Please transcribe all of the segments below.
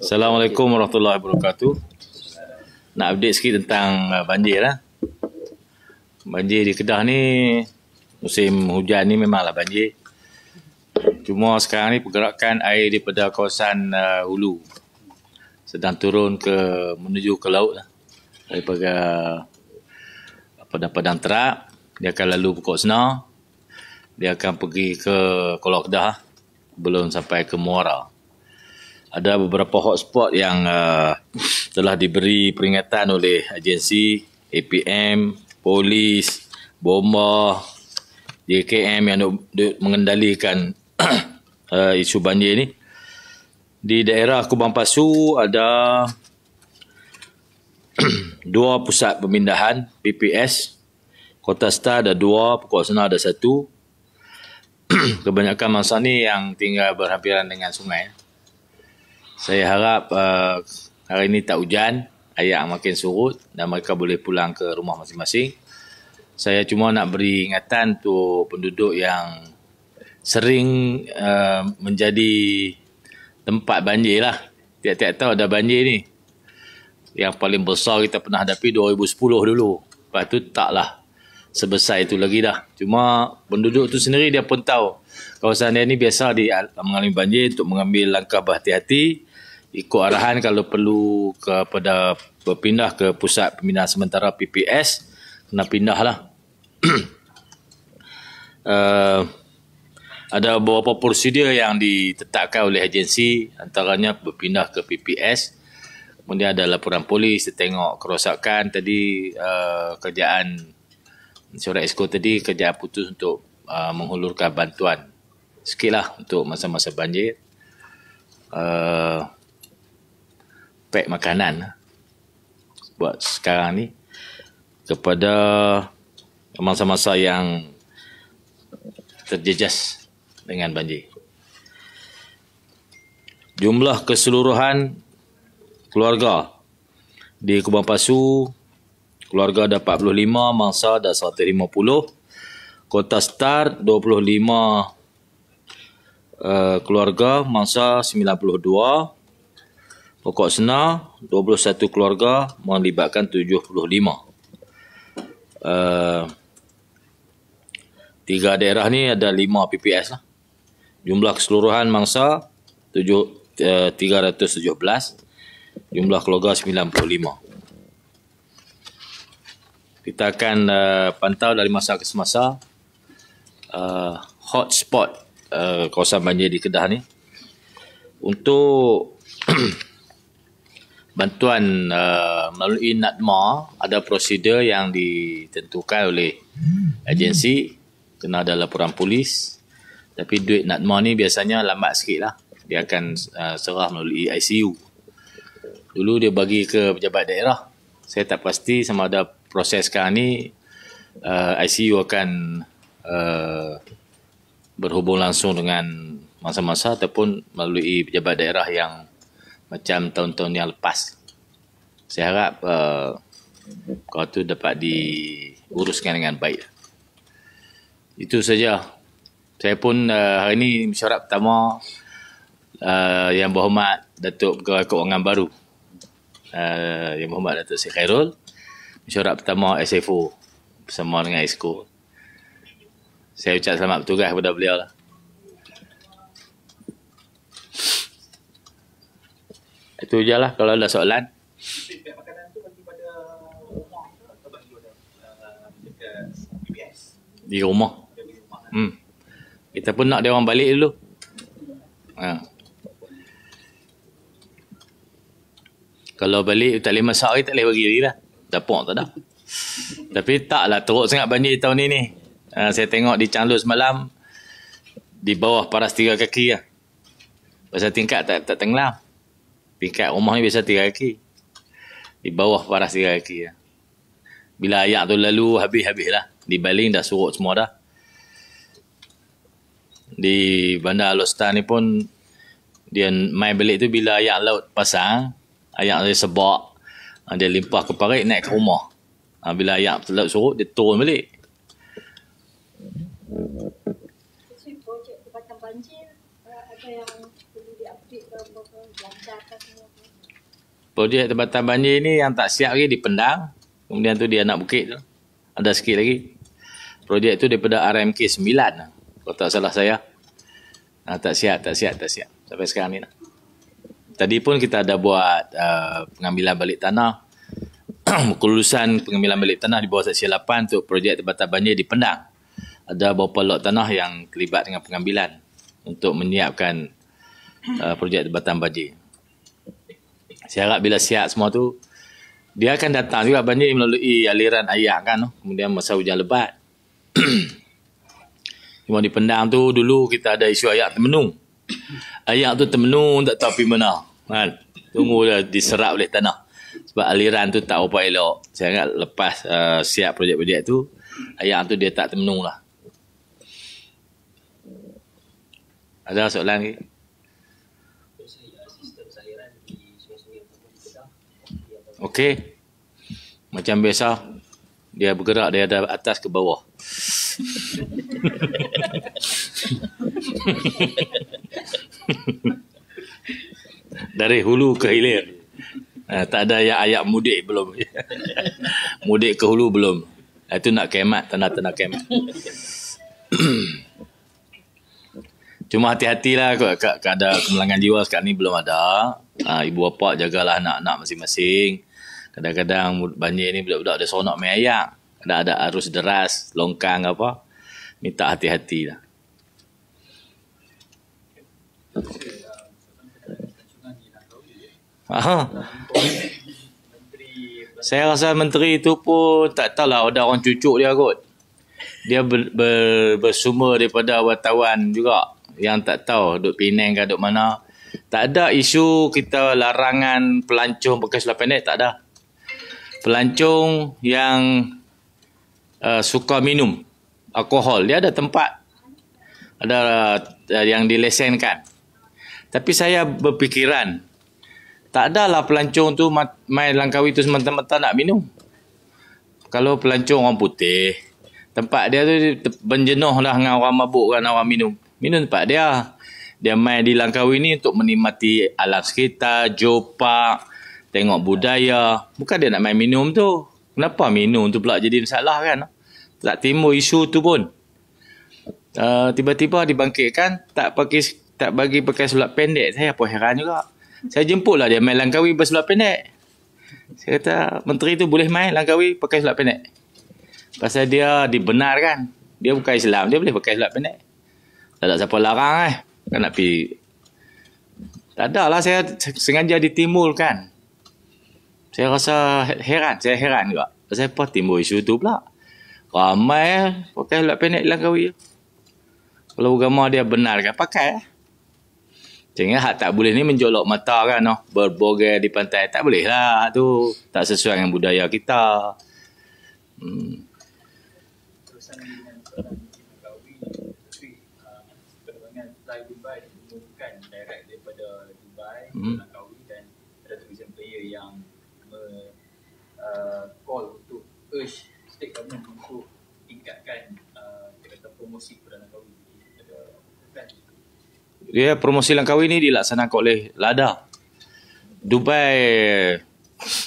Assalamualaikum warahmatullahi wabarakatuh. Nak update sikit tentang uh, banjir lah. Banjir di Kedah ni musim hujan ni memanglah banjir. Cuma sekarang ni pergerakan air daripada kawasan uh, hulu sedang turun ke menuju ke laut lah. Daripada padang-padang uh, terak, dia akan lalu pokok senar. Dia akan pergi ke Kolok Kedah belum sampai ke Muara ada beberapa hotspot yang uh, telah diberi peringatan oleh agensi APM, polis, bomba, JKM yang duk, duk mengendalikan uh, isu banjir ini. Di daerah Kubang Pasu ada dua pusat pemindahan PPS. Kota Star ada dua, Pukul Sena ada satu. Kebanyakan masa ni yang tinggal berhampiran dengan sungai saya harap uh, hari ini tak hujan, air makin surut dan mereka boleh pulang ke rumah masing-masing. Saya cuma nak beri ingatan tu penduduk yang sering uh, menjadi tempat banjir lah. Tiap-tiap tahu ada banjir ni. Yang paling besar kita pernah hadapi 2010 dulu. Lepas tu taklah sebesar itu lagi dah. Cuma penduduk tu sendiri dia pun tahu kawasan dia ni biasa dia mengalami banjir untuk mengambil langkah berhati-hati ikut arahan kalau perlu kepada berpindah ke pusat pembinaan sementara PPS kena pindahlah. uh, ada beberapa prosedur yang ditetapkan oleh agensi antaranya berpindah ke PPS kemudian ada laporan polis tengok kerosakan tadi uh, kerjaan surat esko tadi kerjaan putus untuk uh, menghulurkan bantuan sikitlah untuk masa-masa banjir uh, pack makanan lah. buat sekarang ni kepada masa-masa yang terjejas dengan banjir. Jumlah keseluruhan keluarga di Kubang Pasu keluarga ada 45, mangsa ada 150. Kota Star 25 uh, keluarga mangsa 92 Pokok Senar 21 keluarga melibatkan 75. Uh, eh, tiga daerah ni ada 5 PPS lah. Jumlah keseluruhan mangsa 7, uh, 317. Jumlah keluarga 95. Kita akan uh, pantau dari masa ke semasa uh, hotspot uh, kawasan banjir di Kedah ni. Untuk bantuan uh, melalui NADMA ada prosedur yang ditentukan oleh hmm. agensi kena ada laporan polis tapi duit NADMA ni biasanya lambat sikit lah dia akan uh, serah melalui ICU dulu dia bagi ke pejabat daerah saya tak pasti sama ada proses sekarang ni uh, ICU akan uh, berhubung langsung dengan masa-masa ataupun melalui pejabat daerah yang macam tahun-tahun yang lepas. Saya harap uh, kau tu dapat diuruskan dengan baik. Itu saja. Saya pun uh, hari ini mesyuarat pertama uh, yang berhormat Datuk Pegawai Keuangan Baru. Uh, yang berhormat Datuk Syed Khairul. Mesyuarat pertama SFO bersama dengan ISCO. Saya ucap selamat bertugas kepada beliau lah. Itu je lah kalau ada soalan. Di rumah. Hmm. Kita pun nak dia orang balik dulu. Ha. Kalau balik tak boleh masak lagi tak boleh bagi lagi lah. Dapak tak ada. Tapi lah teruk sangat banjir tahun ni ni. Ha, saya tengok di Changlu semalam. Di bawah paras tiga kaki lah. Pasal tingkat tak, tak tenggelam. Tingkat rumah ni biasa tiga kaki. Di bawah paras tiga kaki. Ya. Bila ayak tu lalu, habis-habis lah. Di baling dah surut semua dah. Di bandar Alostar ni pun, dia main balik tu bila ayak laut pasang, ayak dia sebak, ah, dia limpah ke parit, naik ke rumah. Ah, bila ayak laut surut, dia turun balik. Ah, ada yang Projek tempatan banjir ni yang tak siap lagi di Pendang. Kemudian tu dia nak Bukit tu. Ada sikit lagi. Projek tu daripada RMK 9. Kalau tak salah saya. Nah, tak siap, tak siap, tak siap. Sampai sekarang ni nak. Tadi pun kita ada buat uh, pengambilan balik tanah. Kelulusan pengambilan balik tanah di bawah seksi 8 untuk projek tempatan banjir di Pendang. Ada beberapa lot tanah yang terlibat dengan pengambilan untuk menyiapkan uh, projek Batam Baja. Saya harap bila siap semua tu dia akan datang juga banjir melalui aliran air kan kemudian masa hujan lebat. Cuma di Pendang tu dulu kita ada isu air termenung. Air tu termenung tak tahu pergi mana. Kan? Tunggu dia diserap oleh tanah. Sebab aliran tu tak apa elok. Saya ingat lepas uh, siap projek-projek tu air tu dia tak termenung lah. Ada soalan lagi. Okay? Okey. Macam biasa dia bergerak dia ada atas ke bawah. Dari hulu ke hilir. Uh, tak ada yang ayak mudik belum. mudik ke hulu belum. Itu eh, nak kemat, tanda-tanda kemat. Cuma hati-hatilah kot. Kak, kak ada kemelangan jiwa sekarang ni belum ada. Uh, ibu bapa jagalah anak-anak masing-masing. Kadang-kadang banjir ni budak-budak dia sonok main ayak. Kadang ada arus deras, longkang apa. Minta hati-hati lah. Aha. Saya rasa menteri itu pun tak tahu lah, ada orang cucuk dia kot. Dia ber, ber, bersumber daripada wartawan juga yang tak tahu duk Penang ke duk mana. Tak ada isu kita larangan pelancong bekas lapan pendek tak ada pelancong yang uh, suka minum alkohol dia ada tempat ada uh, yang dilesenkan tapi saya berfikiran tak adalah pelancong tu main langkawi tu semata-mata nak minum kalau pelancong orang putih tempat dia tu berjenuh lah dengan orang mabuk dan orang minum minum tempat dia dia main di langkawi ni untuk menikmati alam sekitar geopark tengok budaya. Bukan dia nak main minum tu. Kenapa minum tu pula jadi masalah kan? Tak timbul isu tu pun. Uh, tiba-tiba dibangkitkan, tak pakai tak bagi pakai seluar pendek. Saya pun heran juga. Saya jemput lah dia main Langkawi berseluar pendek. Saya kata, menteri tu boleh main Langkawi pakai seluar pendek. Pasal dia dibenarkan. Dia bukan Islam, dia boleh pakai seluar pendek. Tak ada siapa larang eh. Kan nak pergi. Tak ada lah saya sengaja ditimbulkan saya rasa heran saya heran juga saya pun timbul isu tu pula ramai eh, pakai lak penek lah kawi kalau agama dia benar kan pakai sehingga lah, hak tak boleh ni menjolok mata kan no? berbogel di pantai tak boleh lah tu tak sesuai dengan budaya kita hmm. Hmm. Uh, call untuk urge stakeholder untuk tingkatkan uh, kata promosi Perdana Kahwin di negara Ya, promosi Langkawi ni dilaksanakan oleh LADA. Dubai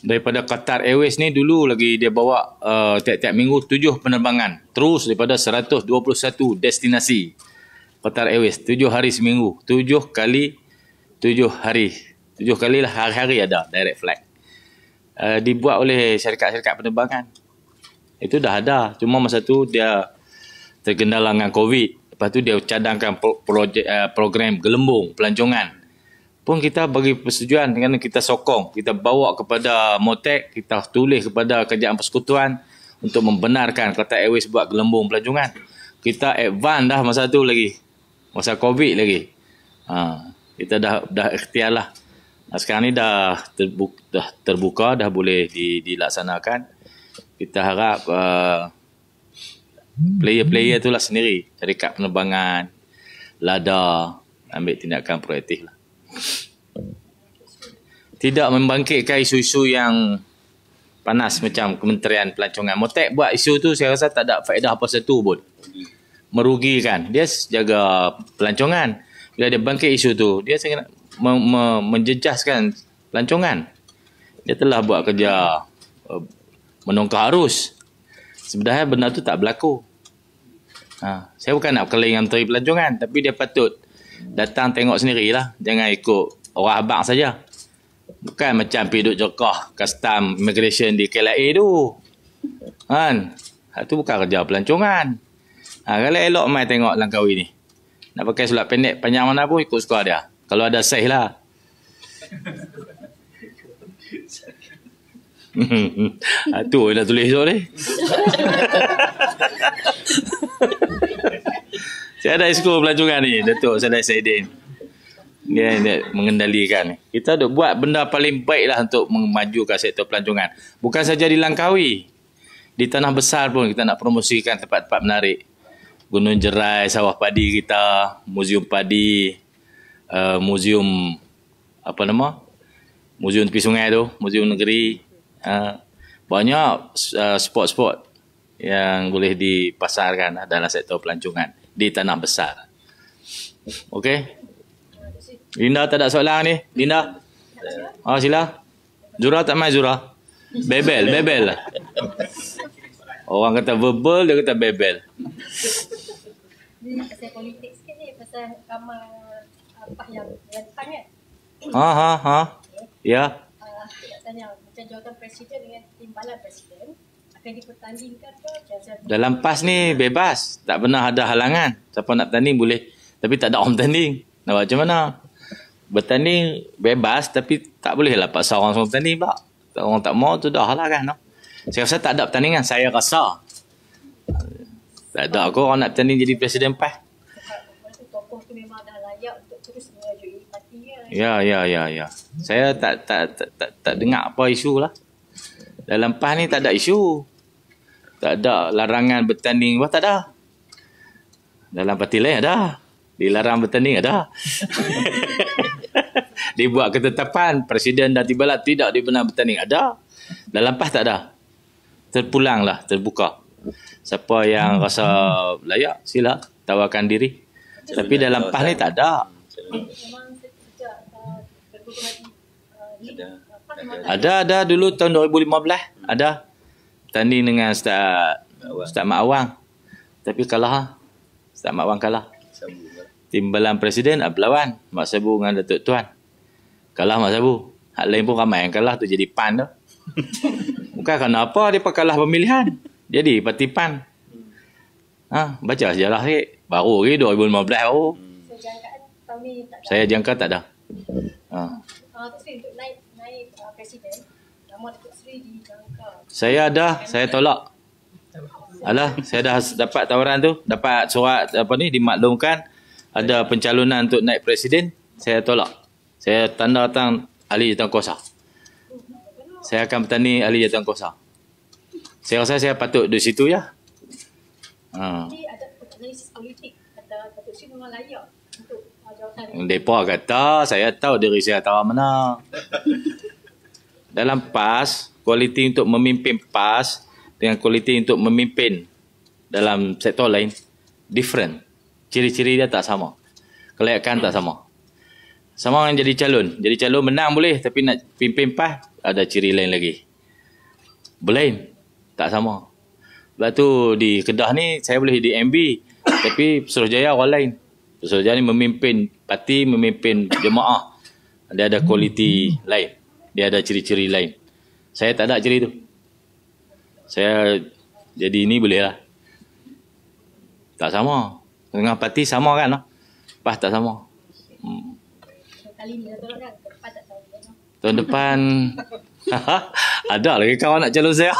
daripada Qatar Airways ni dulu lagi dia bawa uh, tiap-tiap minggu tujuh penerbangan terus daripada 121 destinasi Qatar Airways tujuh hari seminggu tujuh kali tujuh hari tujuh kali lah hari-hari ada direct flight uh, dibuat oleh syarikat-syarikat penerbangan. Itu dah ada. Cuma masa tu dia terkendala dengan COVID. Lepas tu dia cadangkan projek, uh, eh, program gelembung, pelancongan. Pun kita bagi persetujuan dengan kita sokong. Kita bawa kepada MOTEC, kita tulis kepada kerjaan persekutuan untuk membenarkan kata Airways buat gelembung pelancongan. Kita advance dah masa tu lagi. Masa COVID lagi. Ha, kita dah dah ikhtiar lah. Nah, sekarang ni dah terbuka, dah terbuka, dah boleh dilaksanakan. Kita harap uh, player-player uh, tu lah sendiri. Syarikat penerbangan, LADA, ambil tindakan proaktif lah. Tidak membangkitkan isu-isu yang panas macam Kementerian Pelancongan. Motek buat isu tu saya rasa tak ada faedah apa satu pun. Merugikan. Dia jaga pelancongan. Bila dia bangkit isu tu, dia saya me, me, menjejaskan lancongan. Dia telah buat kerja uh, menongkar arus. Sebenarnya benda tu tak berlaku. Ha, saya bukan nak kelain dengan menteri pelancongan tapi dia patut datang tengok sendirilah. Jangan ikut orang abang saja. Bukan macam pergi duduk jerkah custom immigration di KLIA tu. Kan? Ha, itu bukan kerja pelancongan. Ha, kalau elok mai tengok Langkawi ni. Nak pakai sulap pendek panjang mana pun ikut sekolah. dia. Kalau ada sah lah. Itu ah, ha, nak tulis esok ni. saya ada esko pelancongan ni, Datuk Sadai Saidin. Dia, dia mengendalikan. Kita ada buat benda paling baik lah untuk memajukan sektor pelancongan. Bukan saja di Langkawi. Di tanah besar pun kita nak promosikan tempat-tempat menarik. Gunung Jerai, sawah padi kita, muzium padi, uh, muzium apa nama muzium tepi sungai tu muzium negeri uh, banyak uh, spot-spot yang boleh dipasarkan dalam sektor pelancongan di tanah besar ok Linda tak ada soalan ni Linda oh, sila Zura tak main Zura Bebel Bebel orang kata verbal dia kata bebel ni pasal politik sikit ni pasal ramai sampah yang rentan kan. Ha ha ha. Okay. Ya. Ah, tanya, macam jawatan presiden dengan timbalan presiden akan dipertandingkan ke jawatan dalam pas ni bebas tak pernah ada halangan siapa nak tanding boleh tapi tak ada orang tanding nak buat macam mana bertanding bebas tapi tak boleh lah paksa orang semua bertanding pak orang tak mau tu dah lah kan saya rasa tak ada pertandingan saya rasa tak ada aku orang nak bertanding jadi presiden pas tokoh tu memang dah layak untuk ya. Ya ya ya ya. Saya tak tak tak tak, tak dengar apa isu lah. Dalam PAS ni tak ada isu. Tak ada larangan bertanding. Wah tak ada. Dalam parti lain ada. Dilarang bertanding ada. Dibuat ketetapan. Presiden dah tiba lah tidak dibenar bertanding. Ada. Dalam PAS tak ada. Terpulang lah. Terbuka. Siapa yang rasa layak sila tawarkan diri. Tapi dalam PAS ni tak ada. Ada ada dulu tahun 2015 hmm. ada tanding dengan Ustaz Ustaz Mak Awang. Tapi kalah. Ha? Ustaz Mak Awang kalah. Timbalan Presiden berlawan Mak Sabu dengan Datuk Tuan. Kalah Mak Sabu. Hak lain pun ramai yang kalah tu jadi PAN tu. Bukan kerana apa dia kalah pemilihan. Jadi parti PAN. Hmm. Ha, baca sejarah sikit. Baru lagi 2015 baru. Hmm. Sejarah kami saya jangka tak ada. Ha. Ah, ah, saya ada, saya tolak. Alah, saya dah dapat tawaran tu, dapat surat apa ni dimaklumkan ada pencalonan untuk naik presiden, saya tolak. Saya tanda tang ahli jawatan kuasa. Saya akan bertani ahli jawatan kuasa. Saya rasa saya patut di situ ya. Ha. Mereka kata, saya tahu diri saya tahu mana. Dalam PAS, kualiti untuk memimpin PAS dengan kualiti untuk memimpin dalam sektor lain, different. Ciri-ciri dia tak sama. Kelayakan tak sama. Sama dengan jadi calon. Jadi calon menang boleh, tapi nak pimpin PAS, ada ciri lain lagi. Belain. Tak sama. Lepas tu di Kedah ni, saya boleh di MB. tapi Suruhjaya orang lain. Saudara-saudara ini memimpin parti, memimpin jemaah. Dia ada kualiti lain. Dia ada ciri-ciri lain. Saya tak ada ciri tu Saya jadi ini boleh lah Tak sama. Dengan parti sama kan? Pas tak sama. Hmm. Tahun depan ada lagi kawan nak calon saya.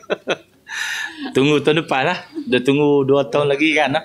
tunggu tahun depan lah. Dia tunggu dua tahun lagi kan lah.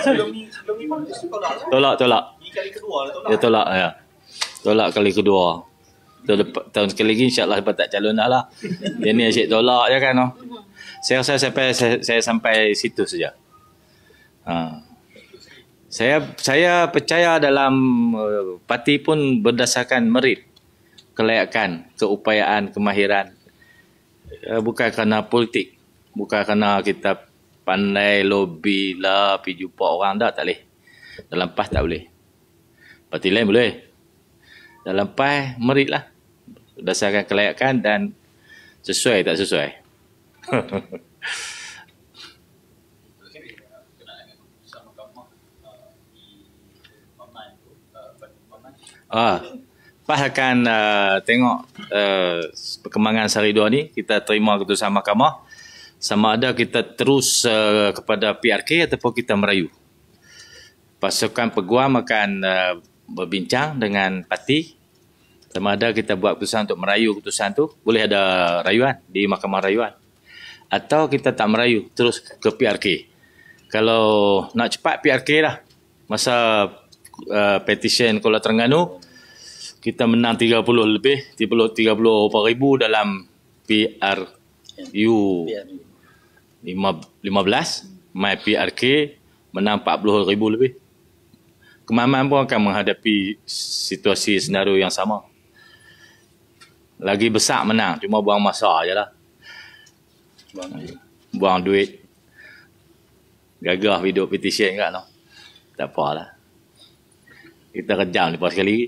Sebelum Tolak Tolak Ini kali kedua lah tolak Ya tolak ya. Tolak kali kedua Tahun, depan, tahun sekali lagi InsyaAllah Dapat tak calon dah lah Yang ni asyik tolak je kan Saya rasa sampai saya, sampai situ saja ha. Saya saya percaya dalam uh, Parti pun berdasarkan merit Kelayakan Keupayaan Kemahiran uh, Bukan kerana politik Bukan kerana kita pandai lobby lah, pergi jumpa orang tak, tak boleh. Dalam PAS tak boleh. Parti lain boleh. Dalam PAS, merit lah. Berdasarkan kelayakan dan sesuai tak sesuai. ah, PAS akan uh, tengok uh, perkembangan sehari dua ni. Kita terima keputusan mahkamah sama ada kita terus uh, kepada PRK ataupun kita merayu. Pasukan peguam akan uh, berbincang dengan parti. Sama ada kita buat keputusan untuk merayu keputusan tu boleh ada rayuan di mahkamah rayuan. Atau kita tak merayu terus ke PRK. Kalau nak cepat PRK lah. Masa uh, petition Kuala Terengganu, kita menang 30 lebih, 30, ribu dalam PRU. 15 mai PRK menang 40 ribu lebih. Kemaman pun akan menghadapi situasi senario yang sama. Lagi besar menang, cuma buang masa je lah. Buang, buang duit. Gagah video petition kat no. Tak apa lah. Kita kejam lepas sekali.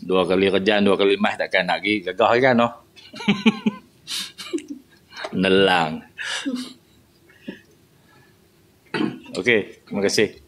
Dua kali kejam, dua kali mah takkan nak pergi. Gagah kan no. Nelang. Okey, terima kasih.